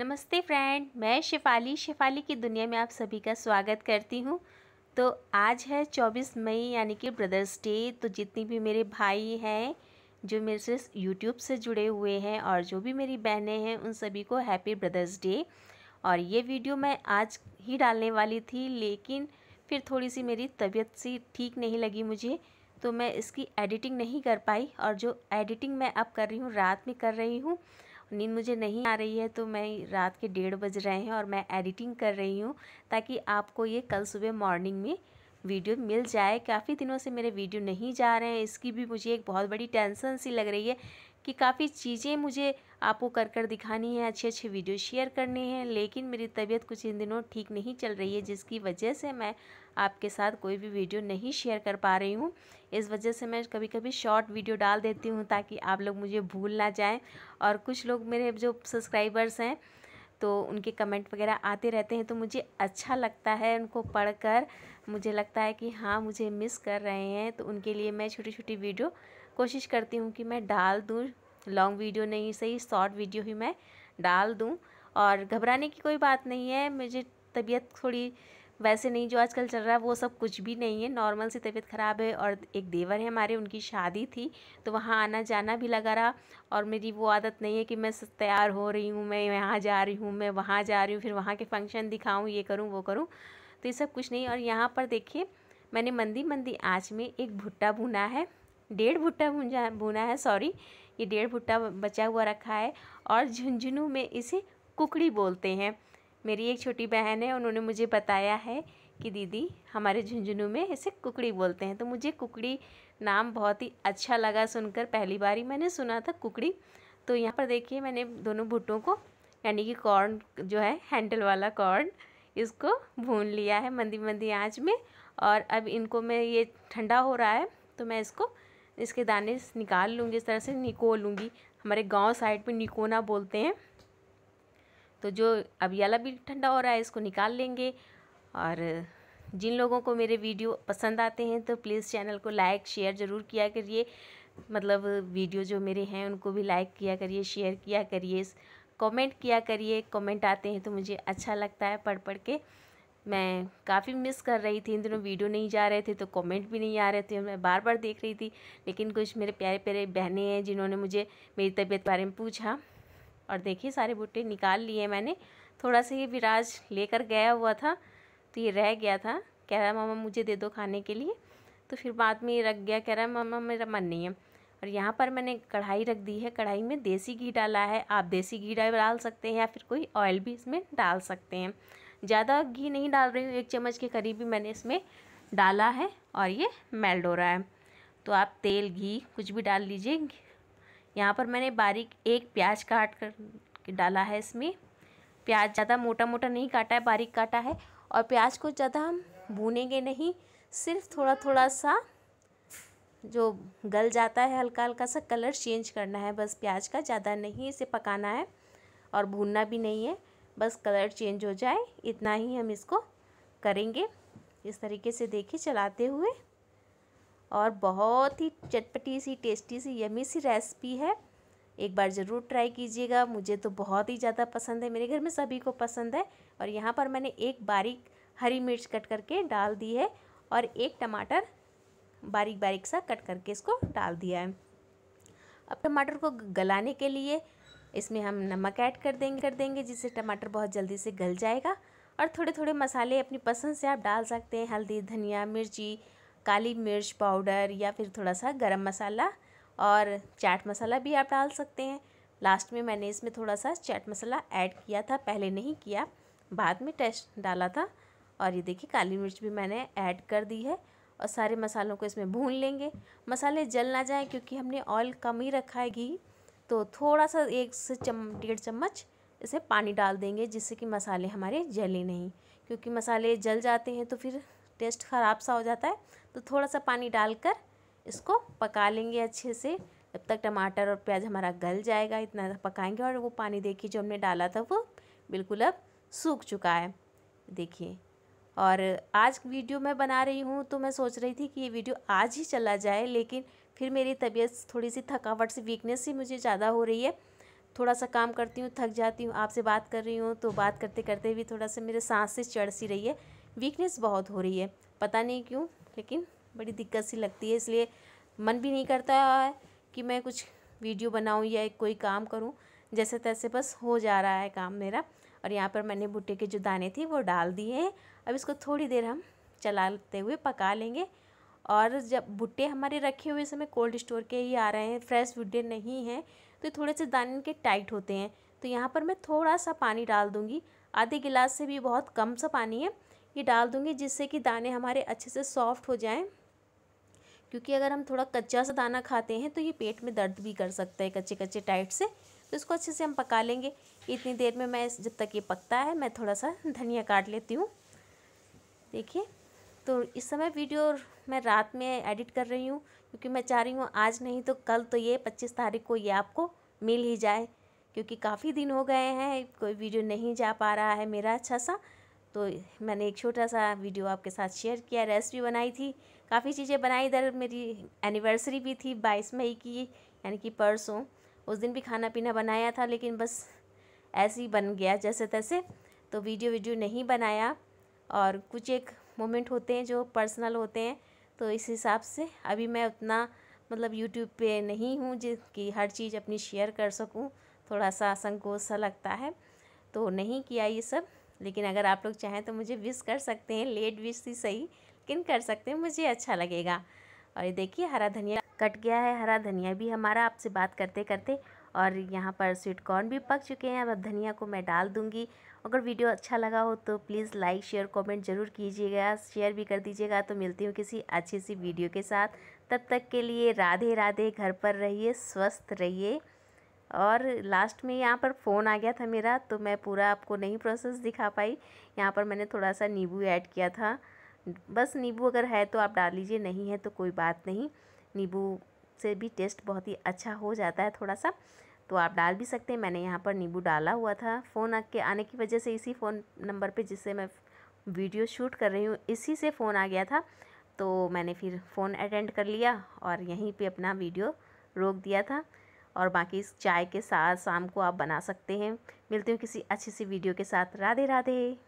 नमस्ते फ्रेंड मैं शिफाली शिफाली की दुनिया में आप सभी का स्वागत करती हूँ तो आज है 24 मई यानी कि ब्रदर्स डे तो जितनी भी मेरे भाई हैं जो मेरे से यूट्यूब से जुड़े हुए हैं और जो भी मेरी बहनें हैं उन सभी को हैप्पी ब्रदर्स डे और ये वीडियो मैं आज ही डालने वाली थी लेकिन फिर थोड़ी सी मेरी तबीयत सी ठीक नहीं लगी मुझे तो मैं इसकी एडिटिंग नहीं कर पाई और जो एडिटिंग मैं अब कर रही हूँ रात में कर रही हूँ नींद मुझे नहीं आ रही है तो मैं रात के डेढ़ बज रहे हैं और मैं एडिटिंग कर रही हूँ ताकि आपको ये कल सुबह मॉर्निंग में वीडियो मिल जाए काफ़ी दिनों से मेरे वीडियो नहीं जा रहे हैं इसकी भी मुझे एक बहुत बड़ी टेंसन सी लग रही है कि काफ़ी चीज़ें मुझे आपको कर कर दिखानी है अच्छे अच्छे वीडियो शेयर करने हैं लेकिन मेरी तबीयत कुछ इन दिनों ठीक नहीं चल रही है जिसकी वजह से मैं आपके साथ कोई भी वीडियो नहीं शेयर कर पा रही हूँ इस वजह से मैं कभी कभी शॉर्ट वीडियो डाल देती हूँ ताकि आप लोग मुझे भूल ना जाएँ और कुछ लोग मेरे जो सब्सक्राइबर्स हैं तो उनके कमेंट वगैरह आते रहते हैं तो मुझे अच्छा लगता है उनको पढ़कर मुझे लगता है कि हाँ मुझे मिस कर रहे हैं तो उनके लिए मैं छोटी छोटी वीडियो कोशिश करती हूँ कि मैं डाल दूँ लॉन्ग वीडियो नहीं सही शॉर्ट वीडियो ही मैं डाल दूँ और घबराने की कोई बात नहीं है मुझे तबीयत थोड़ी वैसे नहीं जो आजकल चल रहा है वो सब कुछ भी नहीं है नॉर्मल सी तबीयत ख़राब है और एक देवर है हमारे उनकी शादी थी तो वहाँ आना जाना भी लगा रहा और मेरी वो आदत नहीं है कि मैं तैयार हो रही हूँ मैं यहाँ जा रही हूँ मैं वहाँ जा रही हूँ फिर वहाँ के फंक्शन दिखाऊँ ये करूँ वो करूँ तो ये सब कुछ नहीं और यहाँ पर देखिए मैंने मंदी मंदी आँच में एक भुट्टा भुना है डेढ़ भुट्टा भूंजा भुना है सॉरी ये डेढ़ भुट्टा बचा हुआ रखा है और झुंझुनू में इसे कुकड़ी बोलते हैं मेरी एक छोटी बहन है उन्होंने मुझे बताया है कि दीदी हमारे झुंझुनू में इसे कुकड़ी बोलते हैं तो मुझे कुकड़ी नाम बहुत ही अच्छा लगा सुनकर पहली बार ही मैंने सुना था कुकड़ी तो यहाँ पर देखिए मैंने दोनों भुट्टों को यानी कि कॉर्न जो है हैंडल वाला कॉर्न इसको भून लिया है मंदी मंदी आँच में और अब इनको मैं ये ठंडा हो रहा है तो मैं इसको इसके दाने निकाल लूँगी इस तरह से निकोल लूँगी हमारे गांव साइड पे निकोना बोलते हैं तो जो अब अला भी ठंडा हो रहा है इसको निकाल लेंगे और जिन लोगों को मेरे वीडियो पसंद आते हैं तो प्लीज़ चैनल को लाइक शेयर ज़रूर किया करिए मतलब वीडियो जो मेरे हैं उनको भी लाइक किया करिए शेयर किया करिए कमेंट किया करिए कमेंट आते हैं तो मुझे अच्छा लगता है पढ़ पढ़ के मैं काफ़ी मिस कर रही थी इन दिनों वीडियो नहीं जा रहे थे तो कमेंट भी नहीं आ रहे थे मैं बार बार देख रही थी लेकिन कुछ मेरे प्यारे प्यारे बहनें हैं जिन्होंने मुझे मेरी तबीयत बारे में पूछा और देखिए सारे बूटे निकाल लिए मैंने थोड़ा सा ये विराज लेकर गया हुआ था तो ये रह गया था कह रहा मामा मुझे दे दो खाने के लिए तो फिर बाद में ये रख गया कह रहा मामा मेरा मन नहीं है और यहाँ पर मैंने कढ़ाई रख दी है कढ़ाई में देसी घी डाला है आप देसी घी डाल सकते हैं या फिर कोई ऑयल भी इसमें डाल सकते हैं ज़्यादा घी नहीं डाल रही हूँ एक चम्मच के करीब ही मैंने इसमें डाला है और ये मेल्ट हो रहा है तो आप तेल घी कुछ भी डाल लीजिए यहाँ पर मैंने बारीक एक प्याज काट कर डाला है इसमें प्याज ज़्यादा मोटा मोटा नहीं काटा है बारीक काटा है और प्याज को ज़्यादा हम भूनेंगे नहीं सिर्फ थोड़ा थोड़ा सा जो गल जाता है हल्का हल्का सा कलर चेंज करना है बस प्याज का ज़्यादा नहीं इसे पकाना है और भूनना भी नहीं है बस कलर चेंज हो जाए इतना ही हम इसको करेंगे इस तरीके से देखिए चलाते हुए और बहुत ही चटपटी सी टेस्टी सी यमी सी रेसिपी है एक बार ज़रूर ट्राई कीजिएगा मुझे तो बहुत ही ज़्यादा पसंद है मेरे घर में सभी को पसंद है और यहाँ पर मैंने एक बारीक हरी मिर्च कट करके डाल दी है और एक टमाटर बारीक बारीक सा कट करके इसको डाल दिया है अब टमाटर को गलाने के लिए इसमें हम नमक ऐड कर देंगे कर देंगे जिससे टमाटर बहुत जल्दी से गल जाएगा और थोड़े थोड़े मसाले अपनी पसंद से आप डाल सकते हैं हल्दी धनिया मिर्ची काली मिर्च पाउडर या फिर थोड़ा सा गरम मसाला और चाट मसाला भी आप डाल सकते हैं लास्ट में मैंने इसमें थोड़ा सा चाट मसाला ऐड किया था पहले नहीं किया बाद में टेस्ट डाला था और ये देखिए काली मिर्च भी मैंने ऐड कर दी है और सारे मसालों को इसमें भून लेंगे मसाले जल ना जाए क्योंकि हमने ऑयल कम ही रखा है घी तो थोड़ा सा एक से चम डेढ़ चम्मच इसे पानी डाल देंगे जिससे कि मसाले हमारे जले नहीं क्योंकि मसाले जल जाते हैं तो फिर टेस्ट ख़राब सा हो जाता है तो थोड़ा सा पानी डालकर इसको पका लेंगे अच्छे से जब तक टमाटर और प्याज हमारा गल जाएगा इतना पकाएंगे और वो पानी देखिए जो हमने डाला था वो बिल्कुल अब सूख चुका है देखिए और आज वीडियो मैं बना रही हूँ तो मैं सोच रही थी कि ये वीडियो आज ही चला जाए लेकिन फिर मेरी तबीयत थोड़ी सी थकावट से वीकनेस ही मुझे ज़्यादा हो रही है थोड़ा सा काम करती हूँ थक जाती हूँ आपसे बात कर रही हूँ तो बात करते करते भी थोड़ा सा मेरे सांस से चढ़ सी रही है वीकनेस बहुत हो रही है पता नहीं क्यों लेकिन बड़ी दिक्कत सी लगती है इसलिए मन भी नहीं करता है कि मैं कुछ वीडियो बनाऊँ या कोई काम करूँ जैसे तैसे बस हो जा रहा है काम मेरा और यहाँ पर मैंने भुट्टे के जो दाने थे वो डाल दिए हैं अब इसको थोड़ी देर हम चलाते हुए पका लेंगे और जब भुट्टे हमारे रखे हुए समय कोल्ड स्टोर के ही आ रहे हैं फ्रेश भुट्टे नहीं हैं तो थोड़े से दाने के टाइट होते हैं तो यहाँ पर मैं थोड़ा सा पानी डाल दूँगी आधे गिलास से भी बहुत कम सा पानी है ये डाल दूँगी जिससे कि दाने हमारे अच्छे से सॉफ्ट हो जाएँ क्योंकि अगर हम थोड़ा कच्चा सा दाना खाते हैं तो ये पेट में दर्द भी कर सकता है कच्चे कच्चे टाइट से तो इसको अच्छे से हम पका लेंगे इतनी देर में मैं जब तक ये पकता है मैं थोड़ा सा धनिया काट लेती हूँ देखिए तो इस समय वीडियो मैं रात में एडिट कर रही हूँ क्योंकि मैं चाह रही हूँ आज नहीं तो कल तो ये पच्चीस तारीख को ये आपको मिल ही जाए क्योंकि काफ़ी दिन हो गए हैं कोई वीडियो नहीं जा पा रहा है मेरा अच्छा सा तो मैंने एक छोटा सा वीडियो आपके साथ शेयर किया रेसिपी बनाई थी काफ़ी चीज़ें बनाई इधर मेरी एनिवर्सरी भी थी बाईस मई की यानी कि परसों उस दिन भी खाना पीना बनाया था लेकिन बस ऐसे ही बन गया जैसे तैसे तो वीडियो वीडियो नहीं बनाया और कुछ एक मोमेंट होते हैं जो पर्सनल होते हैं तो इस हिसाब से अभी मैं उतना मतलब यूट्यूब पे नहीं हूँ जिसकी हर चीज़ अपनी शेयर कर सकूँ थोड़ा सा संकोच सा लगता है तो नहीं किया ये सब लेकिन अगर आप लोग चाहें तो मुझे विश कर सकते हैं लेट विश ही सही लेकिन कर सकते हैं मुझे अच्छा लगेगा और ये देखिए हरा धनिया कट गया है हरा धनिया भी हमारा आपसे बात करते करते और यहाँ पर स्वीट कॉर्न भी पक चुके हैं अब धनिया को मैं डाल दूँगी अगर वीडियो अच्छा लगा हो तो प्लीज़ लाइक शेयर कमेंट ज़रूर कीजिएगा शेयर भी कर दीजिएगा तो मिलती हूँ किसी अच्छी सी वीडियो के साथ तब तक के लिए राधे राधे घर पर रहिए स्वस्थ रहिए और लास्ट में यहाँ पर फ़ोन आ गया था मेरा तो मैं पूरा आपको नहीं प्रोसेस दिखा पाई यहाँ पर मैंने थोड़ा सा नींबू ऐड किया था बस नींबू अगर है तो आप डाल लीजिए नहीं है तो कोई बात नहीं नींबू से भी टेस्ट बहुत ही अच्छा हो जाता है थोड़ा सा तो आप डाल भी सकते हैं मैंने यहाँ पर नींबू डाला हुआ था फ़ोन के आने की वजह से इसी फ़ोन नंबर पर जिससे मैं वीडियो शूट कर रही हूँ इसी से फ़ोन आ गया था तो मैंने फिर फ़ोन अटेंड कर लिया और यहीं पे अपना वीडियो रोक दिया था और बाकी इस चाय के साथ शाम को आप बना सकते हैं मिलती हूँ किसी अच्छी सी वीडियो के साथ राधे राधे